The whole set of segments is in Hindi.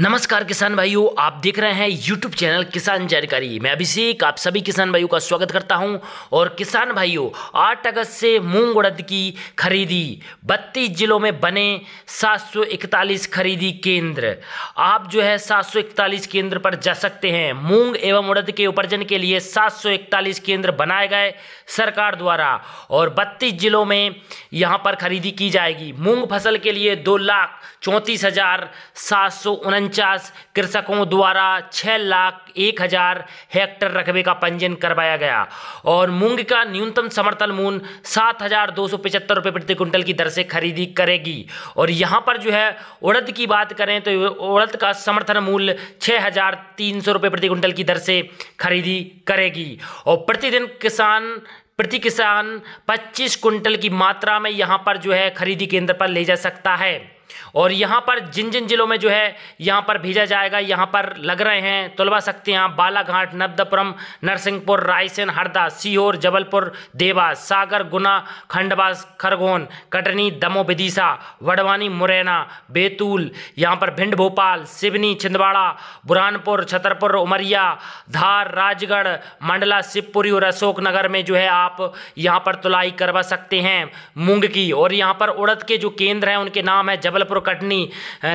नमस्कार किसान भाइयों आप देख रहे हैं यूट्यूब चैनल किसान जानकारी मैं अभिषेक आप सभी किसान भाइयों का स्वागत करता हूं और किसान भाइयों 8 अगस्त से मूंग उड़द की खरीदी 32 जिलों में बने 741 खरीदी केंद्र आप जो है 741 केंद्र पर जा सकते हैं मूंग एवं उड़द के उपार्जन के लिए 741 केंद्र बनाए गए सरकार द्वारा और बत्तीस जिलों में यहाँ पर खरीदी की जाएगी मूंग फसल के लिए दो लाख चौंतीस हजार सात सौ उनचास कृषकों द्वारा छः लाख एक हज़ार हेक्टर रकबे का पंजीयन करवाया गया और मूंग का न्यूनतम समर्थन मूल्य सात हज़ार दो सौ पचहत्तर रुपये प्रति क्विंटल की दर से खरीदी करेगी और यहाँ पर जो है उड़द की बात करें तो उड़द का समर्थन मूल्य छः हज़ार तीन सौ रुपये प्रति क्विंटल की दर से खरीदी करेगी और प्रतिदिन किसान प्रति किसान 25 कुंटल की मात्रा में यहाँ पर जो है खरीदी केंद्र पर ले जा सकता है और यहाँ पर जिन जिन जिलों में जो है यहाँ पर भेजा जाएगा यहाँ पर लग रहे हैं तुलवा सकते हैं आप बालाघाट नब्दपुरम नरसिंहपुर रायसेन हरदा सीहोर जबलपुर देवास सागर गुना खंडवा खरगोन कटनी दमो विदिशा वडवानी मुरैना बैतूल यहाँ पर भिंड भोपाल सिवनी छिंदवाड़ा बुरहानपुर छतरपुर उमरिया धार राजगढ़ मंडला शिवपुरी और अशोकनगर में जो है आप यहाँ पर तुलाई करवा सकते हैं मूंग की और यहाँ पर उड़द के जो केंद्र हैं उनके नाम है जब जबलपुर कटनी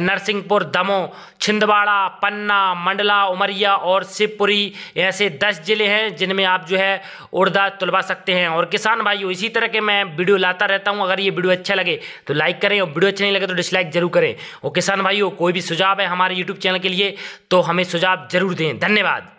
नरसिंहपुर दमो छिंदवाड़ा पन्ना मंडला उमरिया और शिवपुरी ऐसे दस ज़िले हैं जिनमें आप जो है उर्दा तुलवा सकते हैं और किसान भाइयों इसी तरह के मैं वीडियो लाता रहता हूँ अगर ये वीडियो अच्छा लगे तो लाइक करें और वीडियो अच्छा नहीं लगे तो डिसलाइक जरूर करें और किसान भाइयों कोई भी सुझाव है हमारे यूट्यूब चैनल के लिए तो हमें सुझाव जरूर दें धन्यवाद